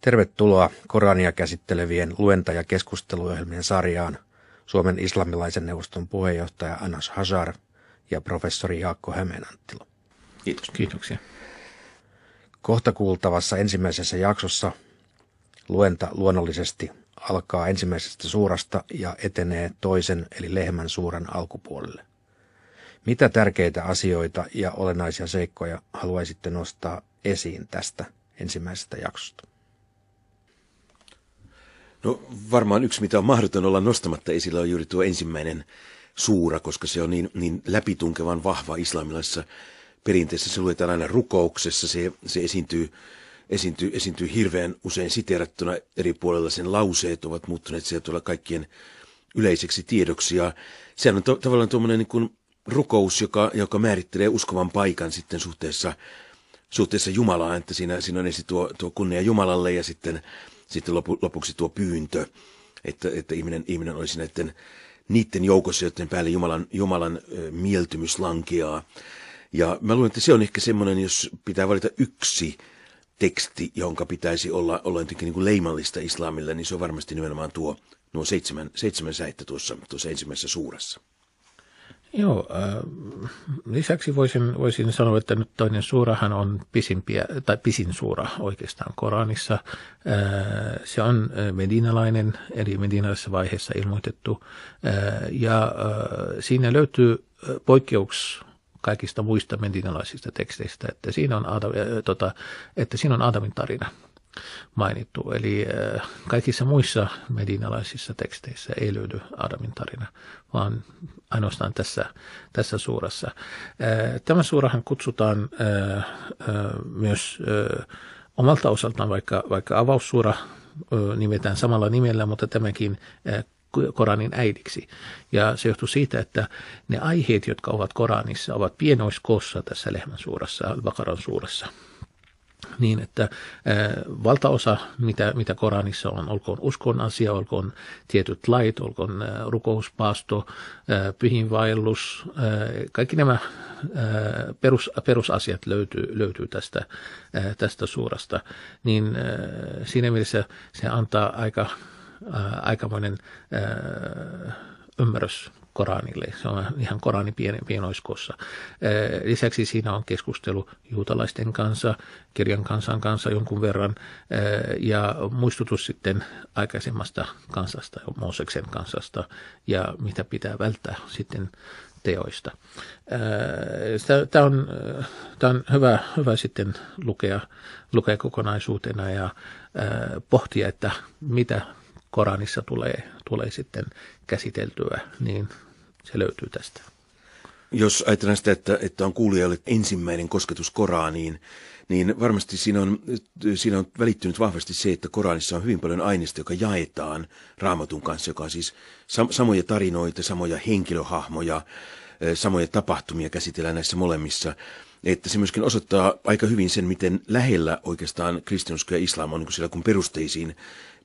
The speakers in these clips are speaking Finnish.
Tervetuloa Korania käsittelevien luenta- ja keskusteluohjelmien sarjaan Suomen islamilaisen neuvoston puheenjohtaja Anas Hazar ja professori Jaakko Hämeenanttilo. Kiitos. Kiitoksia. Kohta kuultavassa ensimmäisessä jaksossa luenta luonnollisesti alkaa ensimmäisestä suurasta ja etenee toisen eli lehmän suuran alkupuolelle. Mitä tärkeitä asioita ja olennaisia seikkoja haluaisitte nostaa esiin tästä ensimmäisestä jaksosta? No varmaan yksi, mitä on mahdoton olla nostamatta esillä, on juuri tuo ensimmäinen suura, koska se on niin, niin läpitunkevan vahva islamilaisessa perinteessä. Se luetaan aina rukouksessa, se, se esiintyy, esiintyy, esiintyy hirveän usein siteerattuna eri puolella. Sen lauseet ovat muuttuneet siellä tuolla kaikkien yleiseksi tiedoksi. Ja sehän on to, tavallaan tuommoinen niin rukous, joka, joka määrittelee uskovan paikan sitten suhteessa, suhteessa Jumalaan, että siinä, siinä on ensin tuo, tuo kunnia Jumalalle ja sitten sitten lopu, lopuksi tuo pyyntö, että, että ihminen, ihminen olisi näiden niiden joukossa, joiden päälle Jumalan, Jumalan mieltymys lankeaa. Ja mä luulen, että se on ehkä semmoinen, jos pitää valita yksi teksti, jonka pitäisi olla, olla jotenkin niin kuin leimallista islamille, niin se on varmasti nimenomaan tuo, nuo seitsemän, seitsemän säittä tuossa, tuossa ensimmäisessä suurassa. Joo, äh, lisäksi voisin, voisin sanoa, että nyt toinen suurahan on pisimpiä, tai pisin suura oikeastaan Koranissa. Äh, se on äh, medinalainen, eli medinalaisessa vaiheessa ilmoitettu, äh, ja äh, siinä löytyy äh, poikkeuks kaikista muista medinalaisista teksteistä, että siinä on, Adam, äh, tota, että siinä on Aadamin tarina mainittu. Eli äh, kaikissa muissa medinalaisissa teksteissä ei löydy Adamin tarina, vaan ainoastaan tässä, tässä suurassa. Äh, tämä suurahan kutsutaan äh, myös omalta osaltaan, vaikka, vaikka avaussuura nimetään samalla nimellä, mutta tämäkin Koranin äidiksi. Ja se johtuu siitä, että ne aiheet, jotka ovat Koranissa, ovat pienoiskossa tässä lehmän suurassa, Al-Bakaran suurassa niin, että valtaosa, mitä, mitä Koranissa on, olkoon uskon asia, olkoon tietyt lait, olkoon rukouspaasto, pyhinvaellus, kaikki nämä perus, perusasiat löytyy, löytyy tästä, tästä suurasta, niin siinä mielessä se antaa aika aikamoinen ymmärrys Koranille. Se on ihan Koranin pienoiskossa. Lisäksi siinä on keskustelu juutalaisten kanssa, kirjan kansan kanssa jonkun verran ja muistutus sitten aikaisemmasta kansasta, Mooseksen kansasta ja mitä pitää välttää sitten teoista. Tämä on, tämä on hyvä, hyvä sitten lukea, lukea kokonaisuutena ja pohtia, että mitä Koranissa tulee, tulee sitten käsiteltyä, niin se löytyy tästä. Jos ajatellaan sitä, että, että on kuulijalle ensimmäinen kosketus Koraniin, niin varmasti siinä on, siinä on välittynyt vahvasti se, että Koranissa on hyvin paljon aineista, joka jaetaan raamatun kanssa, joka on siis sam- samoja tarinoita, samoja henkilöhahmoja, eh, samoja tapahtumia käsitellään näissä molemmissa että se myöskin osoittaa aika hyvin sen, miten lähellä oikeastaan kristinusko ja islam on, niin kun siellä kun perusteisiin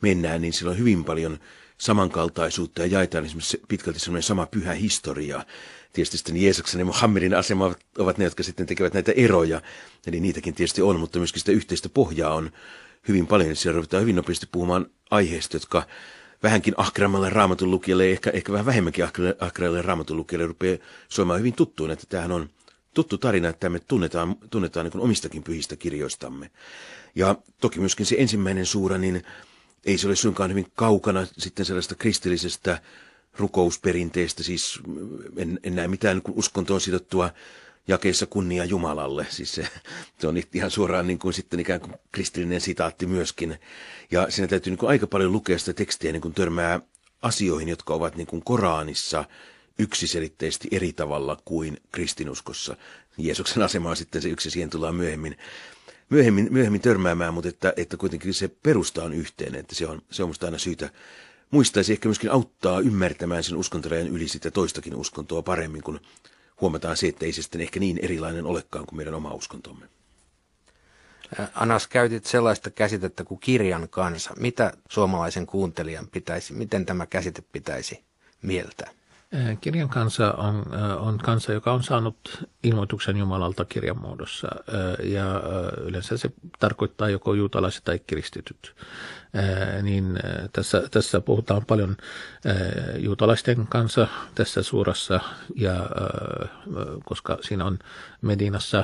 mennään, niin siellä on hyvin paljon samankaltaisuutta ja jaetaan esimerkiksi pitkälti semmoinen sama pyhä historia. Tietysti sitten Jeesuksen ja Muhammedin asema ovat ne, jotka sitten tekevät näitä eroja, eli niitäkin tietysti on, mutta myöskin sitä yhteistä pohjaa on hyvin paljon. Siellä ruvetaan hyvin nopeasti puhumaan aiheista, jotka vähänkin ahkeramalle raamatun lukijalle, ehkä, ehkä vähän vähemmänkin ahkeralle raamatun lukijalle rupeaa soimaan hyvin tuttuun, että tämähän on tuttu tarina, että me tunnetaan, tunnetaan niin omistakin pyhistä kirjoistamme. Ja toki myöskin se ensimmäinen suura, niin ei se ole suinkaan hyvin kaukana sitten sellaista kristillisestä rukousperinteestä, siis en, en näe mitään niin uskontoon sidottua jakeissa kunnia Jumalalle. Siis se, se on ihan suoraan niin kuin sitten ikään kuin kristillinen sitaatti myöskin. Ja siinä täytyy niin kuin aika paljon lukea sitä tekstiä, niin kuin törmää asioihin, jotka ovat niin kuin Koraanissa – yksiselitteisesti eri tavalla kuin kristinuskossa. Jeesuksen asemaan sitten se yksi, siihen tullaan myöhemmin, myöhemmin, myöhemmin törmäämään, mutta että, että kuitenkin se perusta on yhteinen, että se on, se on musta aina syytä muistaisi ehkä myöskin auttaa ymmärtämään sen uskontorajan yli sitä toistakin uskontoa paremmin, kun huomataan se, että ei se sitten ehkä niin erilainen olekaan kuin meidän oma uskontomme. Anas, käytit sellaista käsitettä kuin kirjan kanssa. Mitä suomalaisen kuuntelijan pitäisi, miten tämä käsite pitäisi mieltää? Äh, kirjan kansa on, äh, on kansa, joka on saanut ilmoituksen Jumalalta kirjan muodossa. Äh, ja yleensä se tarkoittaa joko juutalaiset tai kristityt. Niin tässä, tässä puhutaan paljon juutalaisten kanssa tässä suurassa, ja, koska siinä on Medinassa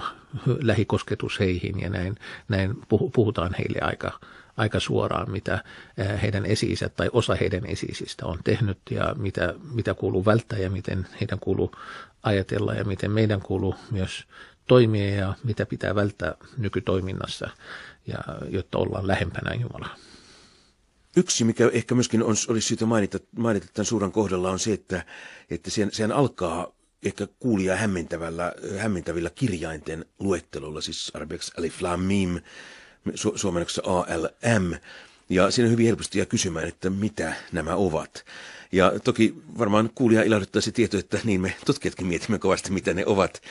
lähikosketus heihin ja näin, näin puhutaan heille aika aika suoraan, mitä eh, heidän esi tai osa heidän esi on tehnyt ja mitä, mitä kuuluu välttää ja miten heidän kuuluu ajatella ja miten meidän kuuluu myös toimia ja mitä pitää välttää nykytoiminnassa, ja, jotta ollaan lähempänä Jumalaa. Yksi, mikä ehkä myöskin on, olisi syytä mainita, mainita tämän suuran kohdalla, on se, että, että sen, sen alkaa ehkä kuulija hämmentävällä, hämmentävillä kirjainten luettelulla, siis arabiaksi aliflamim, su- suomennoksessa ALM, ja siinä hyvin helposti jää kysymään, että mitä nämä ovat. Ja toki varmaan kuulija ilahduttaa se tieto, että niin me tutkijatkin mietimme kovasti, mitä ne ovat.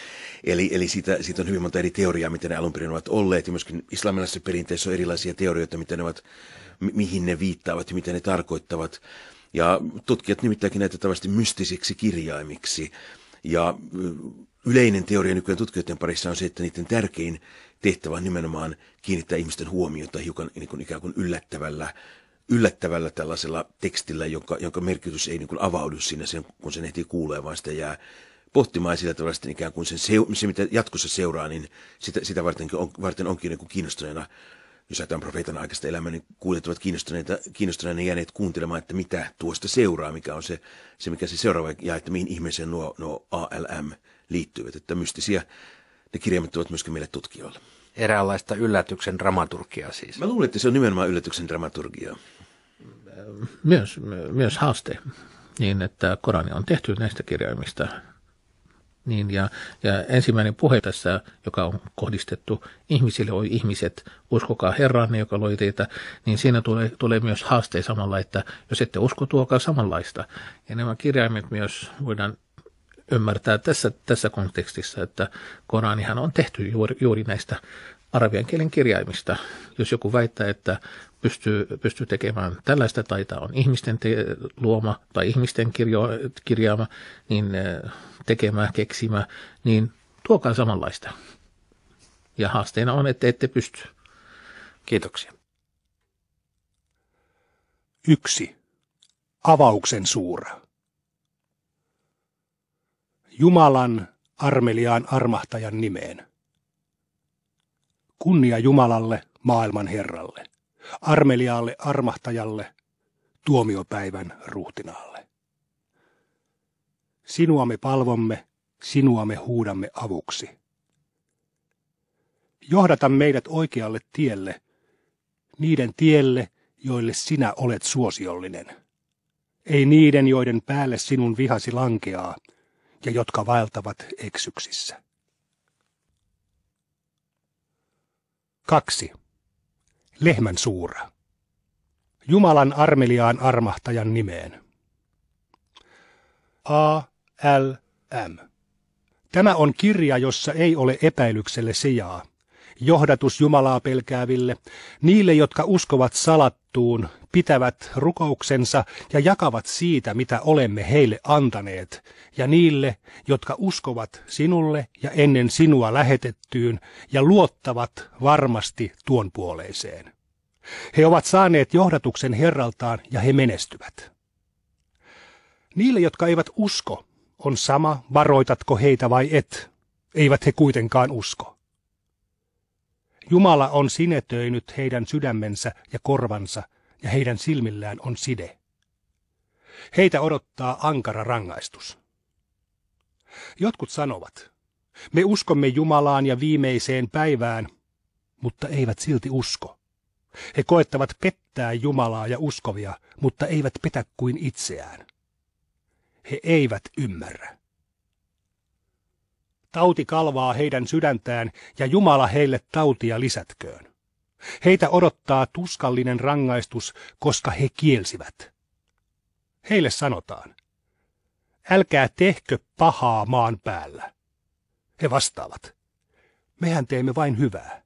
Eli, eli siitä, siitä on hyvin monta eri teoriaa, mitä ne alun perin ovat olleet. Ja myöskin islamilaisessa perinteessä on erilaisia teorioita, mitä ne ovat, mi- mihin ne viittaavat ja mitä ne tarkoittavat. Ja tutkijat nimittäinkin näitä tavasti mystisiksi kirjaimiksi. Ja yleinen teoria nykyään tutkijoiden parissa on se, että niiden tärkein tehtävä on nimenomaan kiinnittää ihmisten huomiota hiukan niin kuin ikään kuin yllättävällä yllättävällä tällaisella tekstillä, jonka, jonka merkitys ei niin kuin avaudu siinä, sen, kun sen ehtii kuulee, vaan sitä jää pohtimaan sillä tavalla sitten ikään kuin sen, se, mitä jatkossa seuraa, niin sitä, sitä varten, on, varten onkin niin kuin kiinnostuneena, jos ajatellaan profeetan aikaista elämää, niin kuulijat ovat kiinnostuneita, kiinnostuneena jääneet kuuntelemaan, että mitä tuosta seuraa, mikä on se, se mikä se seuraava ja että mihin ihmeeseen nuo, nuo ALM liittyvät. Että mystisiä ne kirjaimet ovat myöskin meille tutkijoille. Eräänlaista yllätyksen dramaturgiaa siis. Mä luulen, että se on nimenomaan yllätyksen dramaturgiaa. Myös, myös haaste, niin että Korani on tehty näistä kirjaimista. Niin ja, ja ensimmäinen puhe tässä, joka on kohdistettu ihmisille, oi ihmiset, uskokaa Herran, joka loi teitä, niin siinä tulee, tulee myös haaste samalla, että jos ette usko, tuokaa samanlaista. Ja nämä kirjaimet myös voidaan ymmärtää tässä, tässä kontekstissa, että Koranihan on tehty juuri, juuri näistä arabian kielen kirjaimista. Jos joku väittää, että pystyy, pystyy tekemään tällaista tai tämä on ihmisten te- luoma tai ihmisten kirjo, kirjaama, niin äh, tekemä, keksimä, niin tuokaa samanlaista. Ja haasteena on, että ette pysty. Kiitoksia. Yksi. Avauksen suura. Jumalan armeliaan armahtajan nimeen. Kunnia Jumalalle, maailman Herralle, armeliaalle armahtajalle, tuomiopäivän ruhtinaalle. Sinua me palvomme, sinua me huudamme avuksi. Johdata meidät oikealle tielle, niiden tielle, joille sinä olet suosiollinen. Ei niiden, joiden päälle sinun vihasi lankeaa – ja jotka vaeltavat eksyksissä. 2. Lehmän suura. Jumalan armeliaan armahtajan nimeen. A. L. M. Tämä on kirja, jossa ei ole epäilykselle sijaa, johdatus Jumalaa pelkääville, niille, jotka uskovat salattuun, pitävät rukouksensa ja jakavat siitä, mitä olemme heille antaneet, ja niille, jotka uskovat sinulle ja ennen sinua lähetettyyn ja luottavat varmasti tuon puoleiseen. He ovat saaneet johdatuksen Herraltaan ja he menestyvät. Niille, jotka eivät usko, on sama, varoitatko heitä vai et. Eivät he kuitenkaan usko. Jumala on sinetöinyt heidän sydämensä ja korvansa, ja heidän silmillään on side. Heitä odottaa ankara rangaistus. Jotkut sanovat, me uskomme Jumalaan ja viimeiseen päivään, mutta eivät silti usko. He koettavat pettää Jumalaa ja uskovia, mutta eivät petä kuin itseään. He eivät ymmärrä. Tauti kalvaa heidän sydäntään ja Jumala heille tautia lisätköön. Heitä odottaa tuskallinen rangaistus, koska he kielsivät. Heille sanotaan, älkää tehkö pahaa maan päällä. He vastaavat, mehän teemme vain hyvää.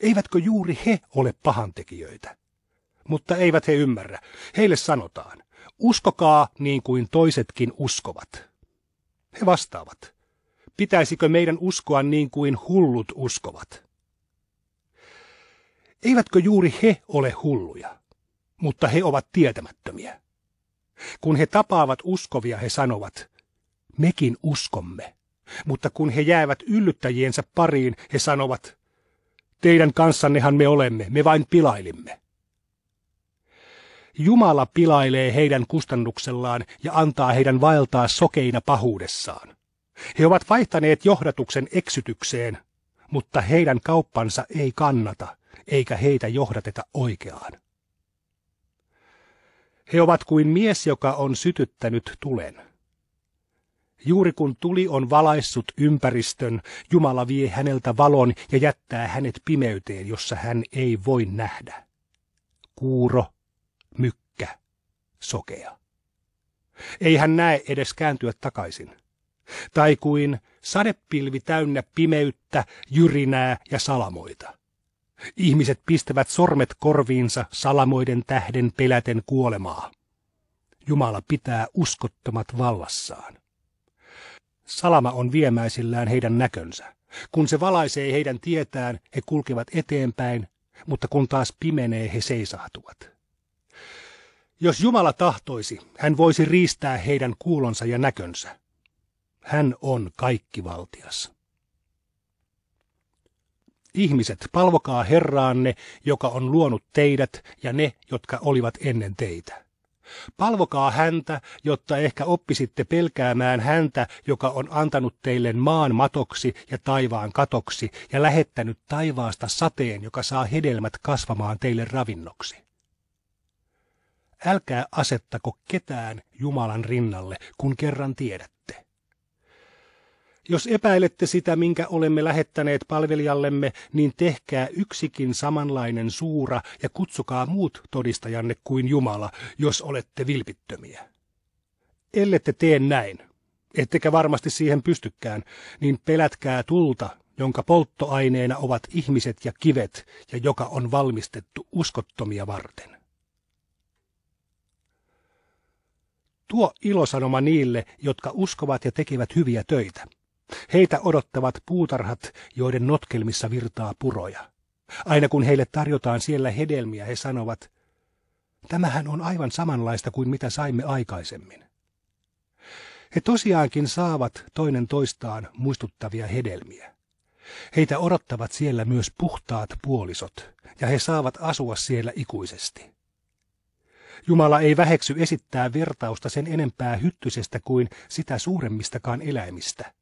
Eivätkö juuri he ole pahantekijöitä? Mutta eivät he ymmärrä. Heille sanotaan, uskokaa niin kuin toisetkin uskovat. He vastaavat, pitäisikö meidän uskoa niin kuin hullut uskovat? Eivätkö juuri he ole hulluja, mutta he ovat tietämättömiä? Kun he tapaavat uskovia, he sanovat, mekin uskomme. Mutta kun he jäävät yllyttäjiensä pariin, he sanovat, teidän kanssannehan me olemme, me vain pilailimme. Jumala pilailee heidän kustannuksellaan ja antaa heidän vaeltaa sokeina pahuudessaan. He ovat vaihtaneet johdatuksen eksytykseen, mutta heidän kauppansa ei kannata, eikä heitä johdateta oikeaan. He ovat kuin mies, joka on sytyttänyt tulen. Juuri kun tuli on valaissut ympäristön, Jumala vie häneltä valon ja jättää hänet pimeyteen, jossa hän ei voi nähdä. Kuuro, mykkä, sokea. Ei hän näe edes kääntyä takaisin tai kuin sadepilvi täynnä pimeyttä, jyrinää ja salamoita. Ihmiset pistävät sormet korviinsa salamoiden tähden peläten kuolemaa. Jumala pitää uskottomat vallassaan. Salama on viemäisillään heidän näkönsä. Kun se valaisee heidän tietään, he kulkevat eteenpäin, mutta kun taas pimenee, he seisahtuvat. Jos Jumala tahtoisi, hän voisi riistää heidän kuulonsa ja näkönsä. Hän on kaikkivaltias. Ihmiset, palvokaa Herraanne, joka on luonut teidät ja ne, jotka olivat ennen teitä. Palvokaa häntä, jotta ehkä oppisitte pelkäämään häntä, joka on antanut teille maan matoksi ja taivaan katoksi ja lähettänyt taivaasta sateen, joka saa hedelmät kasvamaan teille ravinnoksi. Älkää asettako ketään Jumalan rinnalle, kun kerran tiedät. Jos epäilette sitä, minkä olemme lähettäneet palvelijallemme, niin tehkää yksikin samanlainen suura ja kutsukaa muut todistajanne kuin Jumala, jos olette vilpittömiä. Ellette tee näin, ettekä varmasti siihen pystykään, niin pelätkää tulta, jonka polttoaineena ovat ihmiset ja kivet ja joka on valmistettu uskottomia varten. Tuo ilosanoma niille, jotka uskovat ja tekevät hyviä töitä. Heitä odottavat puutarhat, joiden notkelmissa virtaa puroja. Aina kun heille tarjotaan siellä hedelmiä, he sanovat, tämähän on aivan samanlaista kuin mitä saimme aikaisemmin. He tosiaankin saavat toinen toistaan muistuttavia hedelmiä. Heitä odottavat siellä myös puhtaat puolisot, ja he saavat asua siellä ikuisesti. Jumala ei väheksy esittää vertausta sen enempää hyttysestä kuin sitä suuremmistakaan eläimistä.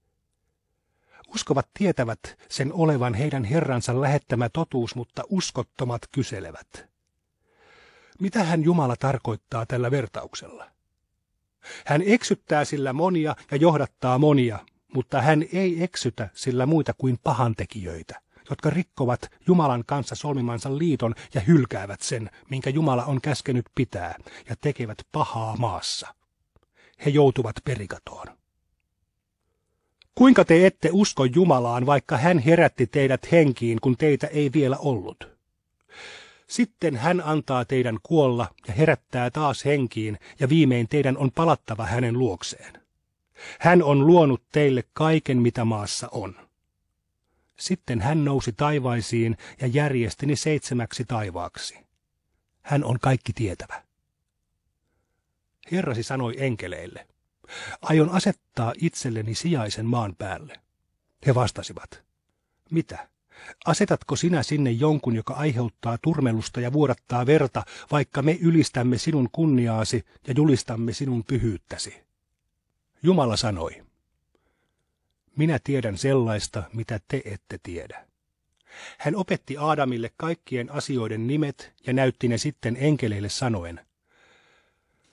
Uskovat tietävät sen olevan heidän Herransa lähettämä totuus, mutta uskottomat kyselevät. Mitä hän Jumala tarkoittaa tällä vertauksella? Hän eksyttää sillä monia ja johdattaa monia, mutta hän ei eksytä sillä muita kuin pahantekijöitä, jotka rikkovat Jumalan kanssa solmimansa liiton ja hylkäävät sen, minkä Jumala on käskenyt pitää, ja tekevät pahaa maassa. He joutuvat perikatoon. Kuinka te ette usko Jumalaan, vaikka hän herätti teidät henkiin, kun teitä ei vielä ollut? Sitten hän antaa teidän kuolla ja herättää taas henkiin, ja viimein teidän on palattava hänen luokseen. Hän on luonut teille kaiken, mitä maassa on. Sitten hän nousi taivaisiin ja järjestini seitsemäksi taivaaksi. Hän on kaikki tietävä. Herrasi sanoi enkeleille, Aion asettaa itselleni sijaisen maan päälle. He vastasivat. Mitä? Asetatko sinä sinne jonkun, joka aiheuttaa turmelusta ja vuodattaa verta, vaikka me ylistämme sinun kunniaasi ja julistamme sinun pyhyyttäsi? Jumala sanoi, minä tiedän sellaista, mitä te ette tiedä. Hän opetti Aadamille kaikkien asioiden nimet ja näytti ne sitten enkeleille sanoen,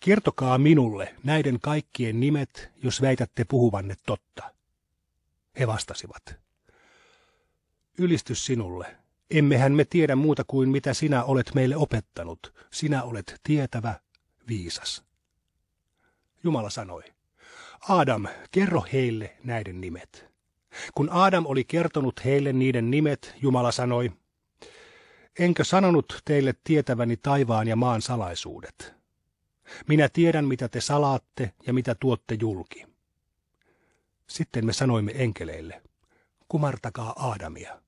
Kertokaa minulle näiden kaikkien nimet, jos väitätte puhuvanne totta. He vastasivat. Ylistys sinulle. Emmehän me tiedä muuta kuin mitä sinä olet meille opettanut. Sinä olet tietävä, viisas. Jumala sanoi. Adam, kerro heille näiden nimet. Kun Adam oli kertonut heille niiden nimet, Jumala sanoi, Enkö sanonut teille tietäväni taivaan ja maan salaisuudet? Minä tiedän, mitä te salaatte ja mitä tuotte julki. Sitten me sanoimme enkeleille, kumartakaa Aadamia.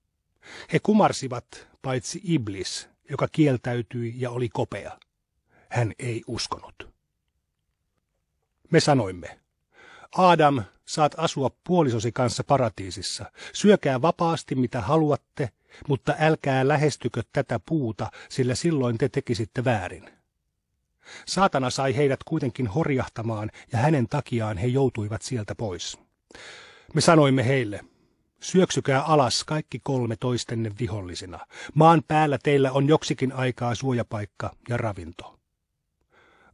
He kumarsivat, paitsi Iblis, joka kieltäytyi ja oli kopea. Hän ei uskonut. Me sanoimme, Aadam, saat asua puolisosi kanssa paratiisissa. Syökää vapaasti mitä haluatte, mutta älkää lähestykö tätä puuta, sillä silloin te tekisitte väärin. Saatana sai heidät kuitenkin horjahtamaan ja hänen takiaan he joutuivat sieltä pois. Me sanoimme heille, syöksykää alas kaikki kolme toistenne vihollisina. Maan päällä teillä on joksikin aikaa suojapaikka ja ravinto.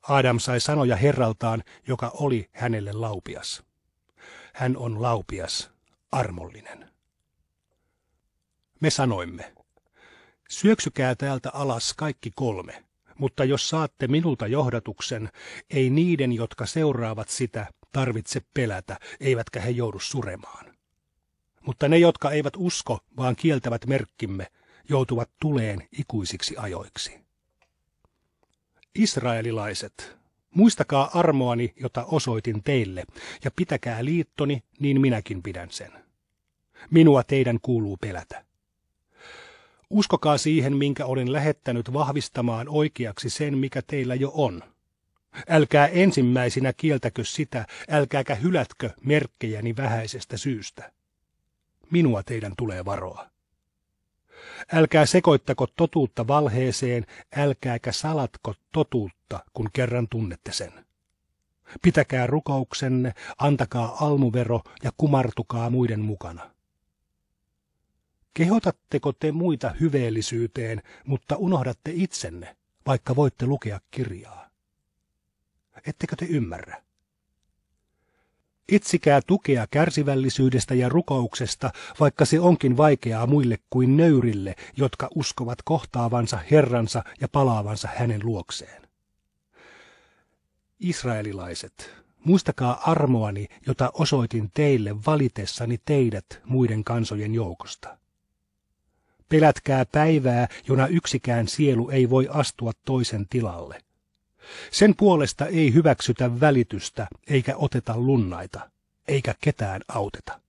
Adam sai sanoja Herraltaan, joka oli hänelle laupias. Hän on laupias, armollinen. Me sanoimme, syöksykää täältä alas kaikki kolme. Mutta jos saatte minulta johdatuksen, ei niiden, jotka seuraavat sitä, tarvitse pelätä, eivätkä he joudu suremaan. Mutta ne, jotka eivät usko, vaan kieltävät merkkimme, joutuvat tuleen ikuisiksi ajoiksi. Israelilaiset, muistakaa armoani, jota osoitin teille, ja pitäkää liittoni, niin minäkin pidän sen. Minua teidän kuuluu pelätä. Uskokaa siihen, minkä olin lähettänyt vahvistamaan oikeaksi sen, mikä teillä jo on. Älkää ensimmäisinä kieltäkö sitä, älkääkä hylätkö merkkejäni vähäisestä syystä. Minua teidän tulee varoa. Älkää sekoittako totuutta valheeseen, älkääkä salatko totuutta, kun kerran tunnette sen. Pitäkää rukouksenne, antakaa almuvero ja kumartukaa muiden mukana. Kehotatteko te muita hyveellisyyteen, mutta unohdatte itsenne, vaikka voitte lukea kirjaa? Ettekö te ymmärrä? Etsikää tukea kärsivällisyydestä ja rukouksesta, vaikka se onkin vaikeaa muille kuin nöyrille, jotka uskovat kohtaavansa Herransa ja palaavansa hänen luokseen. Israelilaiset, muistakaa armoani, jota osoitin teille valitessani teidät muiden kansojen joukosta. Pelätkää päivää, jona yksikään sielu ei voi astua toisen tilalle. Sen puolesta ei hyväksytä välitystä, eikä oteta lunnaita, eikä ketään auteta.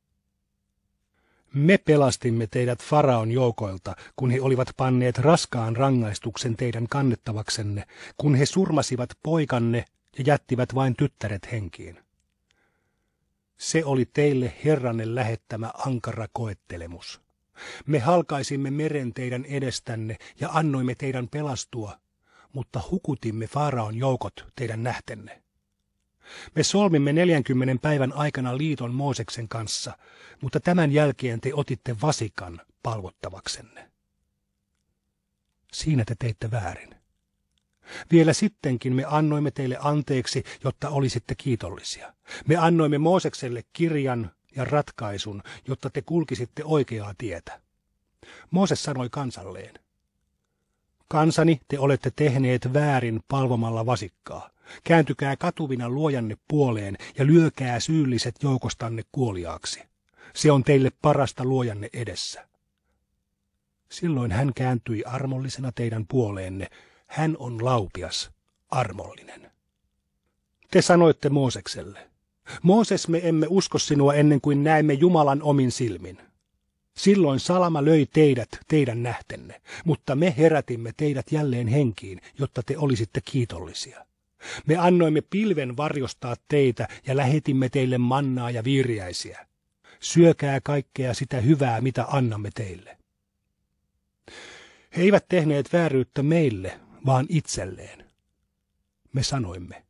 Me pelastimme teidät Faraon joukoilta, kun he olivat panneet raskaan rangaistuksen teidän kannettavaksenne, kun he surmasivat poikanne ja jättivät vain tyttäret henkiin. Se oli teille Herranne lähettämä ankara koettelemus. Me halkaisimme meren teidän edestänne ja annoimme teidän pelastua, mutta hukutimme Faaraon joukot teidän nähtenne. Me solmimme 40 päivän aikana liiton Mooseksen kanssa, mutta tämän jälkeen te otitte vasikan palvottavaksenne. Siinä te teitte väärin. Vielä sittenkin me annoimme teille anteeksi, jotta olisitte kiitollisia. Me annoimme Moosekselle kirjan, ja ratkaisun, jotta te kulkisitte oikeaa tietä. Mooses sanoi kansalleen, Kansani te olette tehneet väärin palvomalla vasikkaa. Kääntykää katuvina luojanne puoleen ja lyökää syylliset joukostanne kuoliaaksi. Se on teille parasta luojanne edessä. Silloin hän kääntyi armollisena teidän puoleenne. Hän on laupias, armollinen. Te sanoitte Moosekselle, Mooses me emme usko sinua ennen kuin näemme Jumalan omin silmin. Silloin salama löi teidät, teidän nähtenne, mutta me herätimme teidät jälleen henkiin, jotta te olisitte kiitollisia. Me annoimme pilven varjostaa teitä ja lähetimme teille mannaa ja viiriäisiä. Syökää kaikkea sitä hyvää, mitä annamme teille. He eivät tehneet vääryyttä meille, vaan itselleen. Me sanoimme,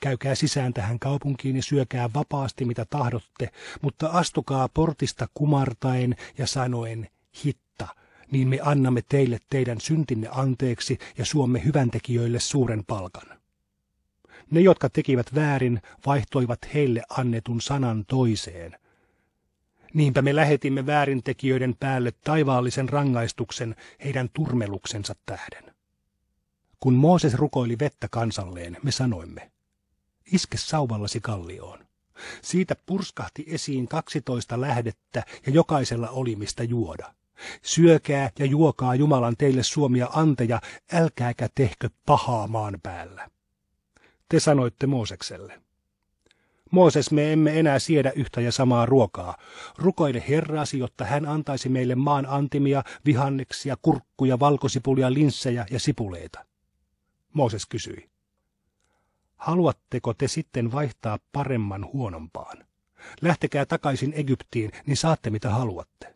Käykää sisään tähän kaupunkiin ja syökää vapaasti mitä tahdotte, mutta astukaa portista kumartaen ja sanoen hitta, niin me annamme teille teidän syntinne anteeksi ja suomme hyväntekijöille suuren palkan. Ne, jotka tekivät väärin, vaihtoivat heille annetun sanan toiseen. Niinpä me lähetimme väärintekijöiden päälle taivaallisen rangaistuksen heidän turmeluksensa tähden. Kun Mooses rukoili vettä kansalleen, me sanoimme, Iske sauvallasi kallioon. Siitä purskahti esiin kaksitoista lähdettä ja jokaisella oli mistä juoda. Syökää ja juokaa Jumalan teille suomia anteja, älkääkä tehkö pahaa maan päällä. Te sanoitte Moosekselle. Mooses, me emme enää siedä yhtä ja samaa ruokaa. Rukoile Herrasi, jotta hän antaisi meille maan antimia, vihanneksia, kurkkuja, valkosipulia, linssejä ja sipuleita. Mooses kysyi. Haluatteko te sitten vaihtaa paremman huonompaan? Lähtekää takaisin Egyptiin, niin saatte mitä haluatte.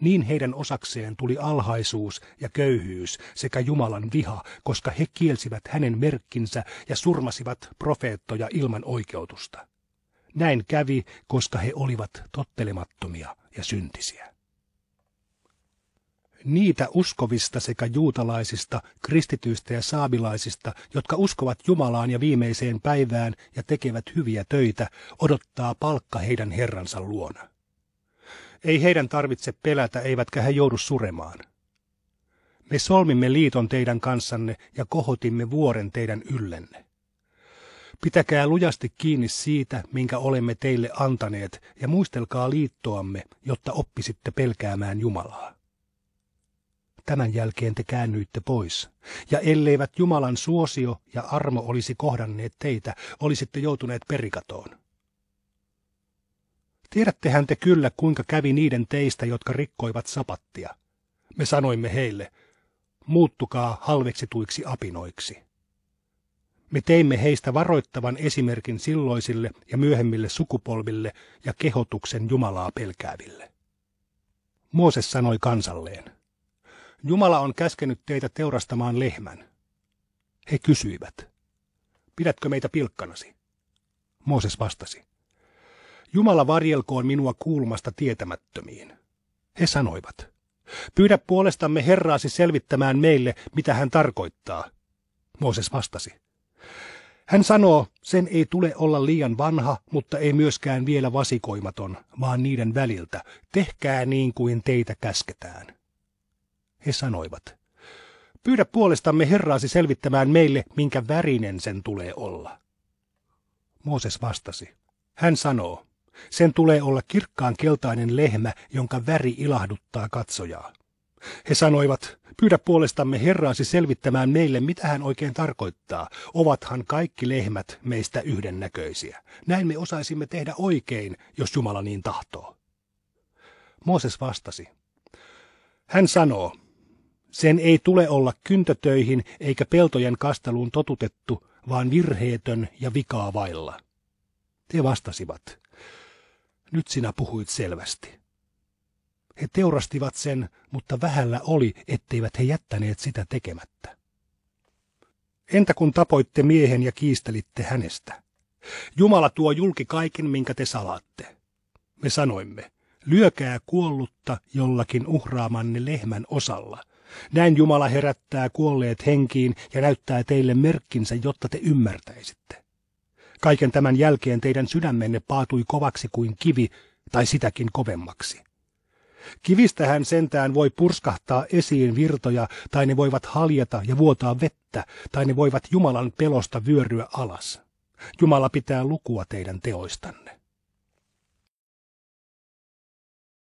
Niin heidän osakseen tuli alhaisuus ja köyhyys sekä Jumalan viha, koska he kielsivät hänen merkkinsä ja surmasivat profeettoja ilman oikeutusta. Näin kävi, koska he olivat tottelemattomia ja syntisiä niitä uskovista sekä juutalaisista, kristityistä ja saabilaisista, jotka uskovat Jumalaan ja viimeiseen päivään ja tekevät hyviä töitä, odottaa palkka heidän Herransa luona. Ei heidän tarvitse pelätä, eivätkä he joudu suremaan. Me solmimme liiton teidän kanssanne ja kohotimme vuoren teidän yllenne. Pitäkää lujasti kiinni siitä, minkä olemme teille antaneet, ja muistelkaa liittoamme, jotta oppisitte pelkäämään Jumalaa tämän jälkeen te käännyitte pois. Ja elleivät Jumalan suosio ja armo olisi kohdanneet teitä, olisitte joutuneet perikatoon. Tiedättehän te kyllä, kuinka kävi niiden teistä, jotka rikkoivat sapattia. Me sanoimme heille, muuttukaa halveksituiksi apinoiksi. Me teimme heistä varoittavan esimerkin silloisille ja myöhemmille sukupolville ja kehotuksen Jumalaa pelkääville. Mooses sanoi kansalleen, Jumala on käskenyt teitä teurastamaan lehmän. He kysyivät, pidätkö meitä pilkkanasi? Mooses vastasi, Jumala varjelkoon minua kuulmasta tietämättömiin. He sanoivat, pyydä puolestamme Herraasi selvittämään meille, mitä hän tarkoittaa. Mooses vastasi, hän sanoo, sen ei tule olla liian vanha, mutta ei myöskään vielä vasikoimaton, vaan niiden väliltä. Tehkää niin kuin teitä käsketään. He sanoivat, pyydä puolestamme Herraasi selvittämään meille, minkä värinen sen tulee olla. Mooses vastasi, hän sanoo, sen tulee olla kirkkaan keltainen lehmä, jonka väri ilahduttaa katsojaa. He sanoivat, pyydä puolestamme Herraasi selvittämään meille, mitä hän oikein tarkoittaa. Ovathan kaikki lehmät meistä yhdennäköisiä. Näin me osaisimme tehdä oikein, jos Jumala niin tahtoo. Mooses vastasi. Hän sanoo, sen ei tule olla kyntötöihin eikä peltojen kasteluun totutettu, vaan virheetön ja vikaa vailla. He vastasivat, nyt sinä puhuit selvästi. He teurastivat sen, mutta vähällä oli, etteivät he jättäneet sitä tekemättä. Entä kun tapoitte miehen ja kiistelitte hänestä? Jumala tuo julki kaiken, minkä te salaatte. Me sanoimme, lyökää kuollutta jollakin uhraamanne lehmän osalla – näin Jumala herättää kuolleet henkiin ja näyttää teille merkkinsä, jotta te ymmärtäisitte. Kaiken tämän jälkeen teidän sydämenne paatui kovaksi kuin kivi, tai sitäkin kovemmaksi. Kivistähän sentään voi purskahtaa esiin virtoja, tai ne voivat haljeta ja vuotaa vettä, tai ne voivat Jumalan pelosta vyöryä alas. Jumala pitää lukua teidän teoistanne.